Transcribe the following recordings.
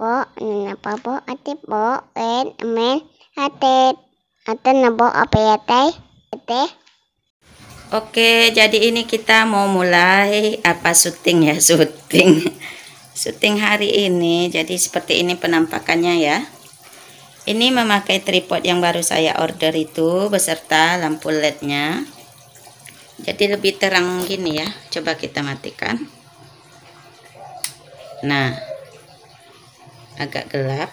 bo po bo ati bo en men ate ate po, apa ya teh teh Oke, jadi ini kita mau mulai apa syuting ya, syuting. syuting hari ini. Jadi seperti ini penampakannya ya. Ini memakai tripod yang baru saya order itu beserta lampu LED-nya. Jadi lebih terang gini ya. Coba kita matikan. Nah, agak gelap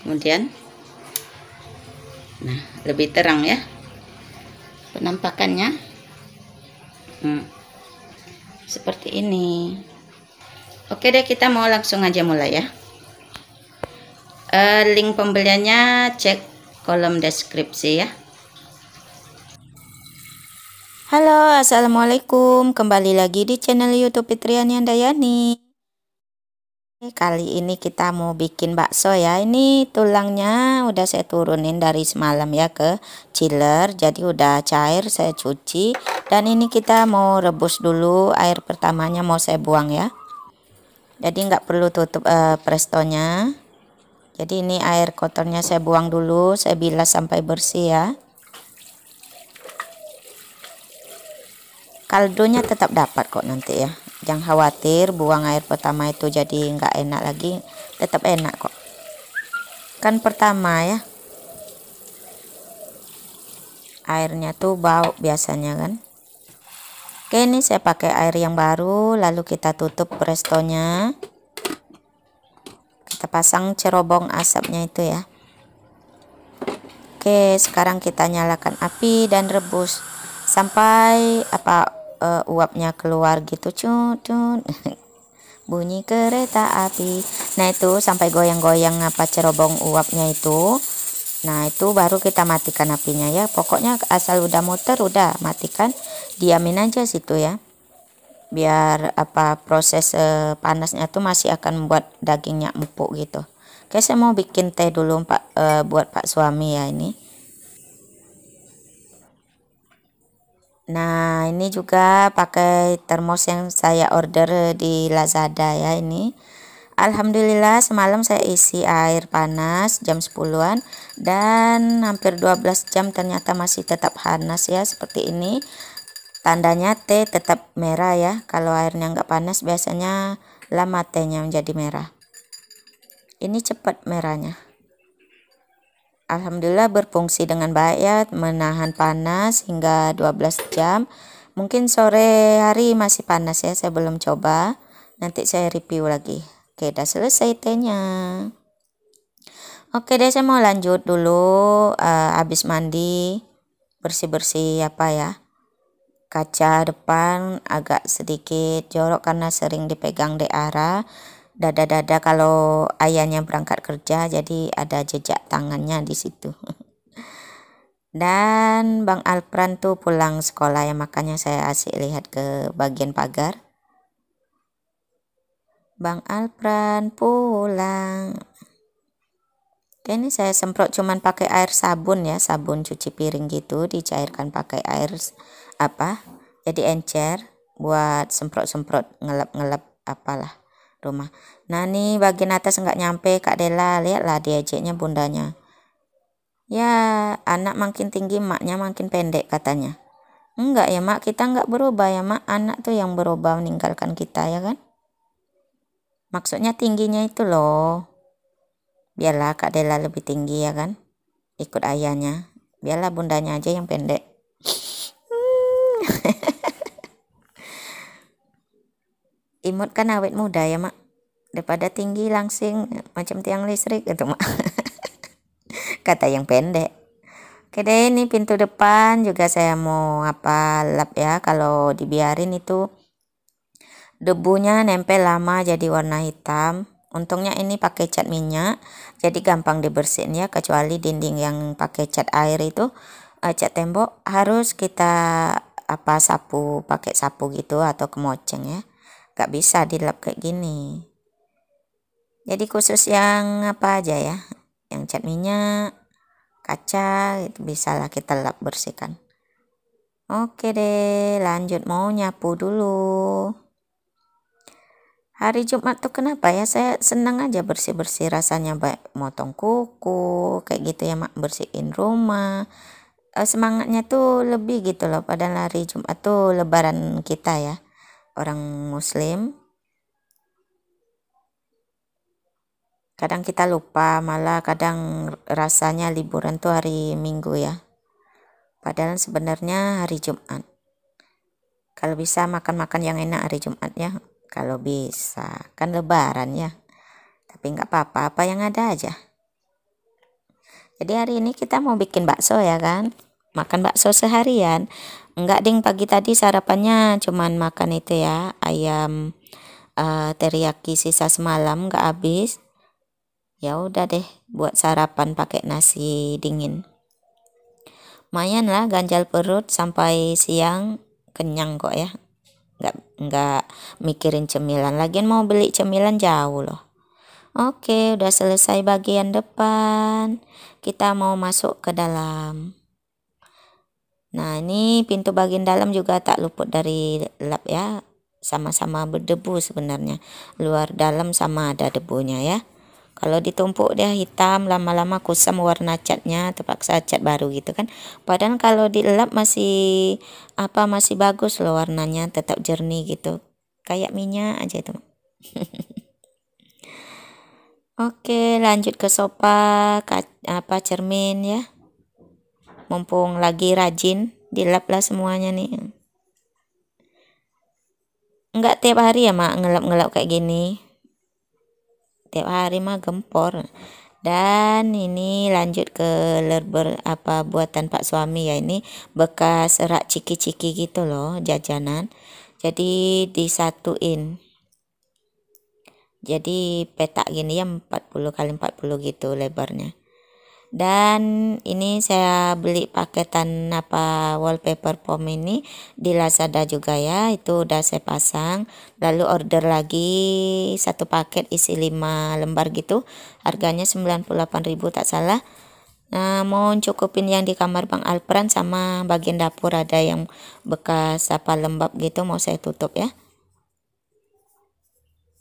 kemudian nah lebih terang ya penampakannya hmm, seperti ini oke deh kita mau langsung aja mulai ya e, link pembeliannya cek kolom deskripsi ya Halo assalamualaikum kembali lagi di channel youtube Fitriani Yandayani kali ini kita mau bikin bakso ya ini tulangnya udah saya turunin dari semalam ya ke chiller jadi udah cair saya cuci dan ini kita mau rebus dulu air pertamanya mau saya buang ya jadi nggak perlu tutup uh, prestonya jadi ini air kotornya saya buang dulu saya bilas sampai bersih ya kaldunya tetap dapat kok nanti ya jangan khawatir buang air pertama itu jadi nggak enak lagi tetap enak kok kan pertama ya airnya tuh bau biasanya kan oke ini saya pakai air yang baru lalu kita tutup prestonya kita pasang cerobong asapnya itu ya oke sekarang kita nyalakan api dan rebus sampai apa uh, uapnya keluar gitu cun bunyi kereta api nah itu sampai goyang-goyang apa cerobong uapnya itu nah itu baru kita matikan apinya ya pokoknya asal udah muter udah matikan diamin aja situ ya biar apa proses uh, panasnya tuh masih akan membuat dagingnya empuk gitu Oke saya mau bikin teh dulu pak uh, buat pak suami ya ini Nah, ini juga pakai termos yang saya order di Lazada ya ini. Alhamdulillah semalam saya isi air panas jam 10-an dan hampir 12 jam ternyata masih tetap panas ya seperti ini. Tandanya teh tetap merah ya. Kalau airnya nggak panas biasanya lama tehnya menjadi merah. Ini cepat merahnya. Alhamdulillah berfungsi dengan baik ya, menahan panas hingga 12 jam. Mungkin sore hari masih panas ya, saya belum coba. Nanti saya review lagi. Oke, udah selesai tehnya. Oke deh, saya mau lanjut dulu uh, mandi bersih-bersih apa ya. Kaca depan agak sedikit jorok karena sering dipegang di arah dada-dada kalau ayahnya berangkat kerja jadi ada jejak tangannya di situ dan Bang Alpran tuh pulang sekolah ya makanya saya asik lihat ke bagian pagar Bang Alpran pulang Oke, ini saya semprot cuman pakai air sabun ya sabun cuci piring gitu dicairkan pakai air apa jadi encer buat semprot-semprot ngelap-ngelap apalah rumah. Nah ini bagian atas nggak nyampe Kak Dela, lihatlah diajeknya bundanya. Ya, anak makin tinggi maknya makin pendek katanya. Enggak ya mak, kita nggak berubah ya mak, anak tuh yang berubah meninggalkan kita ya kan. Maksudnya tingginya itu loh. Biarlah Kak Dela lebih tinggi ya kan. Ikut ayahnya. Biarlah bundanya aja yang pendek. imut kan awet muda ya mak daripada tinggi langsing macam tiang listrik gitu mak kata yang pendek oke deh ini pintu depan juga saya mau apa lap ya kalau dibiarin itu debunya nempel lama jadi warna hitam untungnya ini pakai cat minyak jadi gampang dibersihin ya kecuali dinding yang pakai cat air itu eh, cat tembok harus kita apa sapu pakai sapu gitu atau kemoceng ya gak bisa dilap kayak gini jadi khusus yang apa aja ya yang cat minyak kaca itu lah kita lap bersihkan oke deh lanjut mau nyapu dulu hari Jumat tuh kenapa ya saya seneng aja bersih-bersih rasanya baik motong kuku kayak gitu ya mak bersihin rumah eh, semangatnya tuh lebih gitu loh pada hari Jumat tuh lebaran kita ya orang muslim kadang kita lupa malah kadang rasanya liburan tuh hari minggu ya padahal sebenarnya hari Jumat kalau bisa makan-makan yang enak hari Jumat ya kalau bisa kan lebaran ya tapi nggak apa-apa apa yang ada aja jadi hari ini kita mau bikin bakso ya kan makan bakso seharian Enggak ding pagi tadi sarapannya cuman makan itu ya ayam uh, teriyaki sisa semalam enggak habis. Ya udah deh buat sarapan pakai nasi dingin. Mayan lah ganjal perut sampai siang kenyang kok ya. Enggak enggak mikirin cemilan lagi mau beli cemilan jauh loh. Oke, udah selesai bagian depan. Kita mau masuk ke dalam. Nah, ini pintu bagian dalam juga tak luput dari lap ya. Sama-sama berdebu sebenarnya. Luar dalam sama ada debunya ya. Kalau ditumpuk dia hitam, lama-lama kusam warna catnya, terpaksa cat baru gitu kan. Padahal kalau dilap masih apa masih bagus loh warnanya, tetap jernih gitu. Kayak minyak aja itu. Oke, lanjut ke sofa, apa cermin ya mumpung lagi rajin dilap lah semuanya nih Enggak tiap hari ya mak ngelap-ngelap kayak gini tiap hari mah gempor dan ini lanjut ke lerber apa buatan pak suami ya ini bekas rak ciki-ciki gitu loh jajanan jadi disatuin jadi petak gini ya 40 kali 40 gitu lebarnya dan ini saya beli paketan apa wallpaper foam ini di Lazada juga ya itu udah saya pasang lalu order lagi satu paket isi 5 lembar gitu harganya 98.000 tak salah Nah, mau cukupin yang di kamar Bang Alpran sama bagian dapur ada yang bekas apa lembab gitu mau saya tutup ya.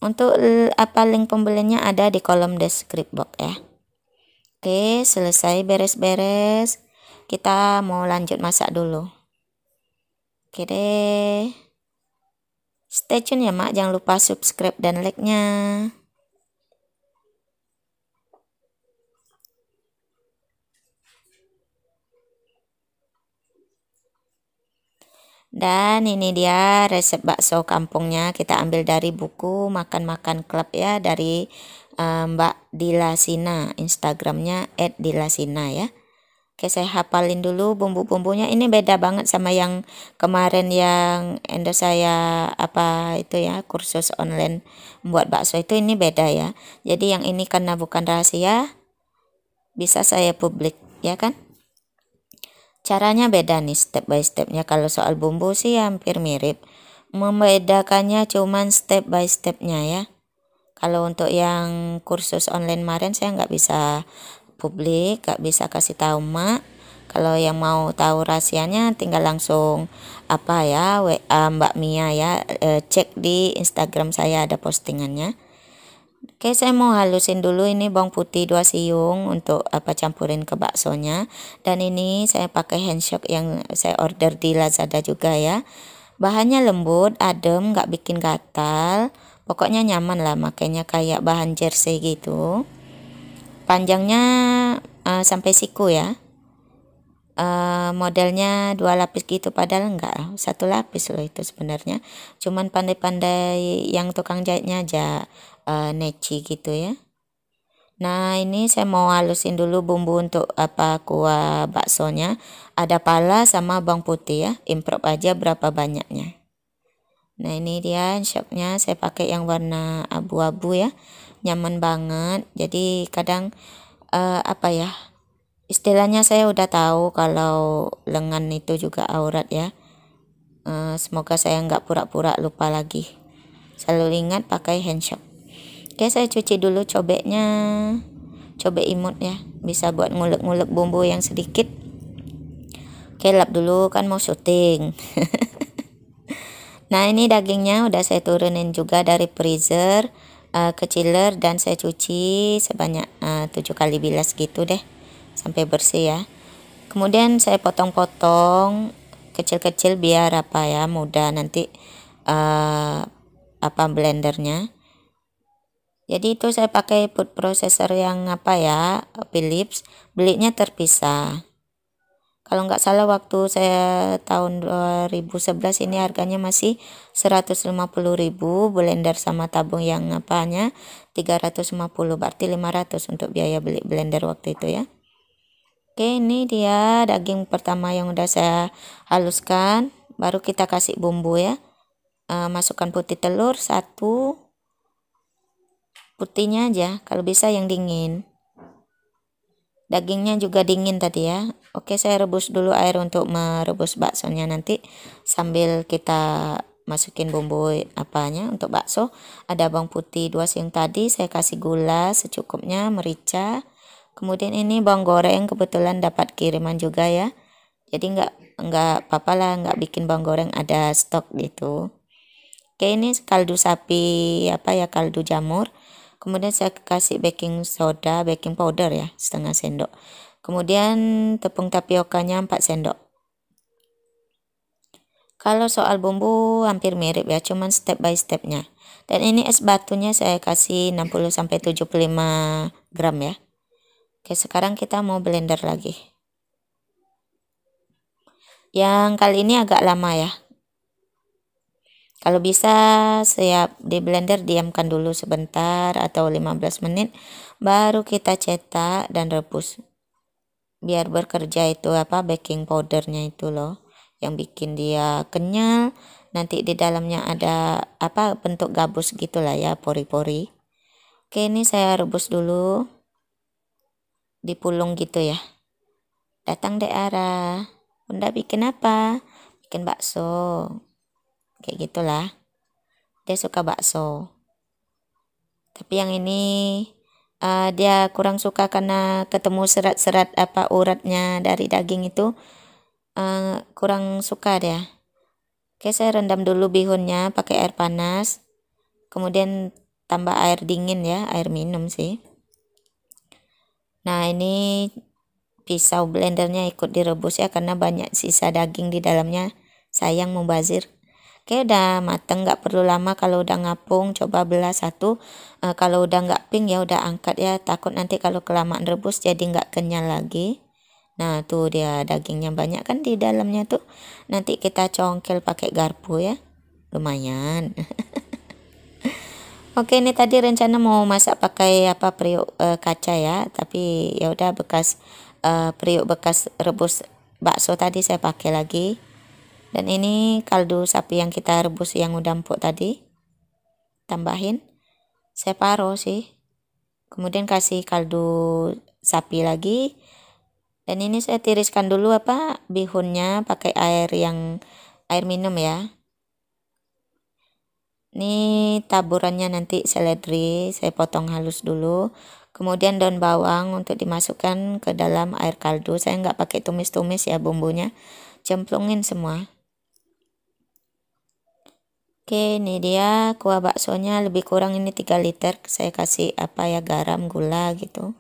Untuk apa link pembeliannya ada di kolom deskripsi box ya. Oke, selesai beres-beres. Kita mau lanjut masak dulu. Oke deh. Stay tune ya, Mak. Jangan lupa subscribe dan like-nya. Dan ini dia resep bakso kampungnya kita ambil dari buku makan-makan Club ya dari uh, Mbak Dilasina Instagramnya @dilasina ya. Oke saya hafalin dulu bumbu-bumbunya ini beda banget sama yang kemarin yang endo saya apa itu ya kursus online membuat bakso itu ini beda ya jadi yang ini karena bukan rahasia bisa saya publik ya kan Caranya beda nih step by stepnya. Kalau soal bumbu sih hampir mirip. Membedakannya cuman step by stepnya ya. Kalau untuk yang kursus online kemarin saya nggak bisa publik, nggak bisa kasih tahu mak. Kalau yang mau tahu rahasianya tinggal langsung apa ya WA Mbak Mia ya e, cek di Instagram saya ada postingannya. Oke, saya mau halusin dulu ini bawang putih dua siung untuk apa campurin ke baksonya. Dan ini saya pakai handshock yang saya order di Lazada juga ya. Bahannya lembut, adem, nggak bikin gatal. Pokoknya nyaman lah, makanya kayak bahan jersey gitu. Panjangnya uh, sampai siku ya. Eh, modelnya dua lapis gitu padahal enggak satu lapis loh itu sebenarnya cuman pandai-pandai yang tukang jahitnya aja uh, neci gitu ya Nah ini saya mau halusin dulu bumbu untuk apa kuah baksonya Ada pala sama bawang putih ya Improv aja berapa banyaknya Nah ini dia shocknya saya pakai yang warna abu-abu ya Nyaman banget jadi kadang uh, apa ya istilahnya saya udah tahu kalau lengan itu juga aurat ya eh, semoga saya nggak pura-pura lupa lagi selalu ingat pakai handshop oke saya cuci dulu cobeknya cobek imut ya bisa buat ngulek-ngulek bumbu yang sedikit oke lap dulu kan mau syuting nah ini dagingnya udah saya turunin juga dari freezer uh, eh, ke chiller dan saya cuci sebanyak eh, uh, 7 kali bilas gitu deh sampai bersih ya kemudian saya potong-potong kecil-kecil biar apa ya mudah nanti uh, apa blendernya jadi itu saya pakai food processor yang apa ya Philips belinya terpisah kalau nggak salah waktu saya tahun 2011 ini harganya masih 150.000 blender sama tabung yang apanya 350 berarti 500 untuk biaya beli blender waktu itu ya Oke, ini dia daging pertama yang udah saya haluskan. Baru kita kasih bumbu ya. E, masukkan putih telur satu, putihnya aja. Kalau bisa yang dingin. Dagingnya juga dingin tadi ya. Oke, saya rebus dulu air untuk merebus baksonya nanti sambil kita masukin bumbu apanya untuk bakso. Ada bawang putih dua siung tadi, saya kasih gula secukupnya, merica kemudian ini bawang goreng kebetulan dapat kiriman juga ya jadi nggak nggak papa lah nggak bikin bawang goreng ada stok gitu oke ini kaldu sapi apa ya kaldu jamur kemudian saya kasih baking soda baking powder ya setengah sendok kemudian tepung tapiokanya 4 sendok kalau soal bumbu hampir mirip ya cuman step by stepnya dan ini es batunya saya kasih 60 75 gram ya Oke, sekarang kita mau blender lagi. Yang kali ini agak lama ya. Kalau bisa siap di blender diamkan dulu sebentar atau 15 menit baru kita cetak dan rebus. Biar bekerja itu apa baking powdernya itu loh yang bikin dia kenyal nanti di dalamnya ada apa bentuk gabus gitulah ya pori-pori. Oke, ini saya rebus dulu dipulung gitu ya. Datang deh Ara. Bunda bikin apa? Bikin bakso. Kayak gitulah. Dia suka bakso. Tapi yang ini uh, dia kurang suka karena ketemu serat-serat apa uratnya dari daging itu uh, kurang suka dia. Oke, saya rendam dulu bihunnya pakai air panas. Kemudian tambah air dingin ya, air minum sih. Nah ini pisau blendernya ikut direbus ya karena banyak sisa daging di dalamnya sayang mubazir Oke udah mateng nggak perlu lama kalau udah ngapung coba belah satu e, kalau udah nggak pink ya udah angkat ya takut nanti kalau kelamaan rebus jadi nggak kenyal lagi nah tuh dia dagingnya banyak kan di dalamnya tuh nanti kita congkel pakai garpu ya lumayan Oke, ini tadi rencana mau masak pakai apa periuk e, kaca ya, tapi ya udah bekas e, periuk bekas rebus bakso tadi saya pakai lagi. Dan ini kaldu sapi yang kita rebus yang udah empuk tadi. Tambahin saya paruh sih. Kemudian kasih kaldu sapi lagi. Dan ini saya tiriskan dulu apa bihunnya pakai air yang air minum ya. Ini taburannya nanti seledri, saya potong halus dulu. Kemudian daun bawang untuk dimasukkan ke dalam air kaldu. Saya nggak pakai tumis-tumis ya bumbunya. Cemplungin semua. Oke, ini dia kuah baksonya lebih kurang ini 3 liter. Saya kasih apa ya garam, gula gitu.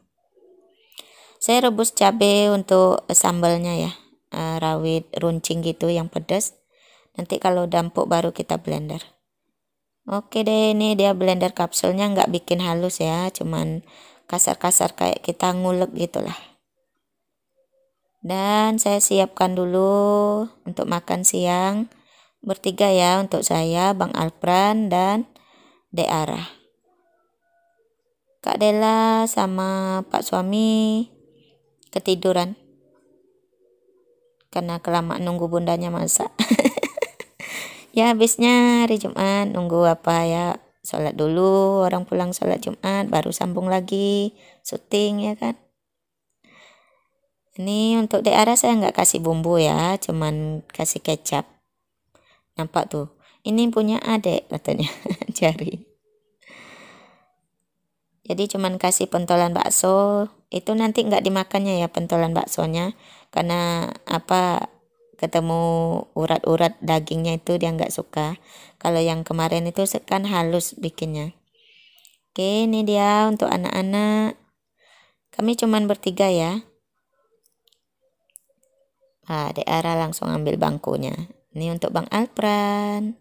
Saya rebus cabe untuk sambalnya ya. Eh, rawit runcing gitu yang pedas. Nanti kalau dampuk baru kita blender. Oke deh, ini dia blender kapsulnya nggak bikin halus ya, cuman kasar-kasar kayak kita ngulek gitulah. Dan saya siapkan dulu untuk makan siang bertiga ya untuk saya, Bang Alpran dan Deara. Kak Dela sama Pak suami ketiduran karena kelamaan nunggu bundanya masak. ya habisnya hari Jumat nunggu apa ya sholat dulu orang pulang sholat Jumat baru sambung lagi syuting ya kan ini untuk daerah saya nggak kasih bumbu ya cuman kasih kecap nampak tuh ini punya adek katanya jari jadi cuman kasih pentolan bakso itu nanti nggak dimakannya ya pentolan baksonya karena apa ketemu urat-urat dagingnya itu dia nggak suka kalau yang kemarin itu kan halus bikinnya oke ini dia untuk anak-anak kami cuman bertiga ya ah Ara langsung ambil bangkunya ini untuk Bang Alpran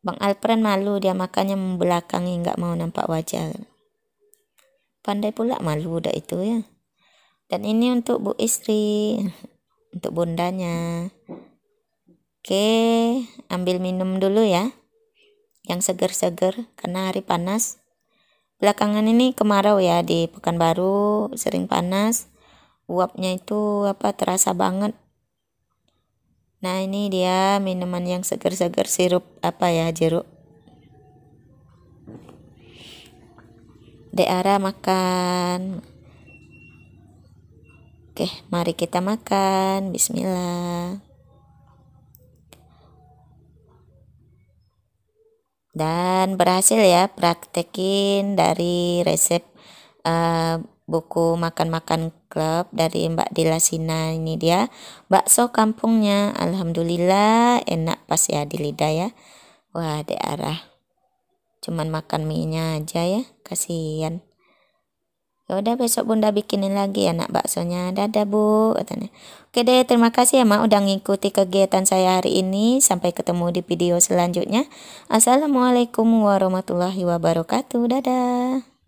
Bang Alpran malu dia makannya membelakangi nggak mau nampak wajah pandai pula malu udah itu ya dan ini untuk Bu Istri untuk bundanya. Oke, ambil minum dulu ya. Yang seger-seger karena hari panas. Belakangan ini kemarau ya di Pekanbaru, sering panas. Uapnya itu apa terasa banget. Nah, ini dia minuman yang seger-seger sirup apa ya, jeruk. Deara makan Oke, mari kita makan. Bismillah. Dan berhasil ya praktekin dari resep uh, buku makan-makan club dari Mbak Dila Sina ini dia. Bakso kampungnya alhamdulillah enak pas ya di lidah ya. Wah, arah. Cuman makan mie-nya aja ya, kasihan. Ya udah besok Bunda bikinin lagi ya nak baksonya. Dadah Bu katanya. Oke deh, terima kasih ya Mak udah ngikuti kegiatan saya hari ini. Sampai ketemu di video selanjutnya. Assalamualaikum warahmatullahi wabarakatuh. Dadah.